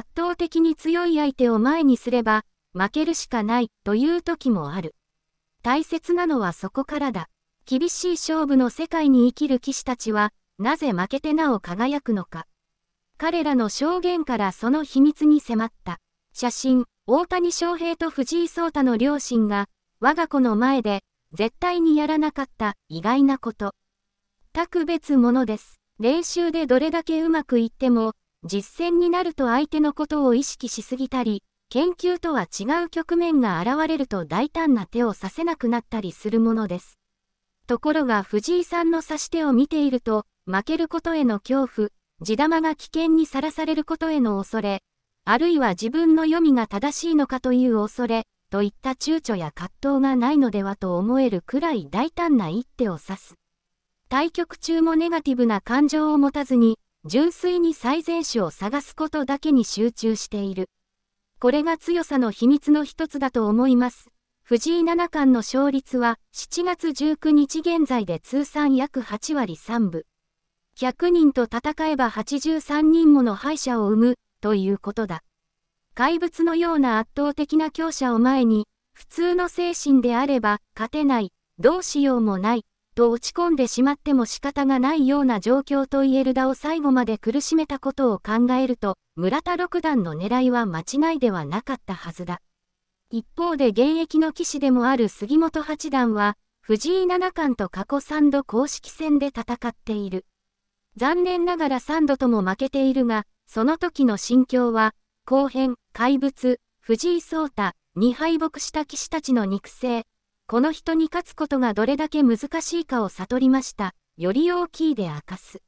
圧倒的に強い相手を前にすれば、負けるしかないという時もある。大切なのはそこからだ。厳しい勝負の世界に生きる騎士たちは、なぜ負けてなお輝くのか。彼らの証言からその秘密に迫った。写真、大谷翔平と藤井聡太の両親が、我が子の前で、絶対にやらなかった意外なこと。たく別ものです。練習でどれだけうまくいっても、実践になると相手のことを意識しすぎたり、研究とは違う局面が現れると大胆な手を指せなくなったりするものです。ところが藤井さんの指し手を見ていると、負けることへの恐怖、地玉が危険にさらされることへの恐れ、あるいは自分の読みが正しいのかという恐れ、といった躊躇や葛藤がないのではと思えるくらい大胆な一手を指す。対局中もネガティブな感情を持たずに、純粋に最善手を探すことだけに集中している。これが強さの秘密の一つだと思います。藤井七冠の勝率は7月19日現在で通算約8割3分。100人と戦えば83人もの敗者を生む、ということだ。怪物のような圧倒的な強者を前に、普通の精神であれば勝てない、どうしようもない、と落ち込んでしまっても仕方がないような状況と言えるだを最後まで苦しめたことを考えると、村田六段の狙いは間違いではなかったはずだ。一方で現役の棋士でもある杉本八段は、藤井七冠と過去3度公式戦で戦っている。残念ながら3度とも負けているが、その時の心境は、後編、怪物、藤井聡太、に敗北した棋士たちの肉声、この人に勝つことがどれだけ難しいかを悟りました。より大きいで明かす。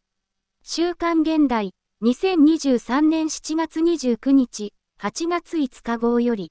週刊現代、2023年7月29日、8月5日号より、